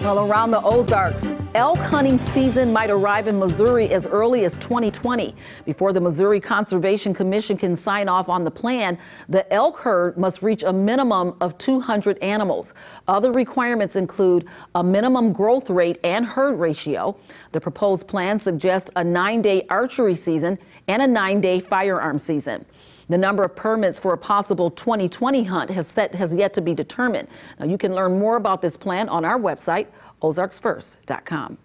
Well, around the Ozarks, elk hunting season might arrive in Missouri as early as 2020. Before the Missouri Conservation Commission can sign off on the plan, the elk herd must reach a minimum of 200 animals. Other requirements include a minimum growth rate and herd ratio. The proposed plan suggests a nine day archery season and a nine day firearm season. The number of permits for a possible 2020 hunt has, set, has yet to be determined. Now, you can learn more about this plan on our website, ozarksfirst.com.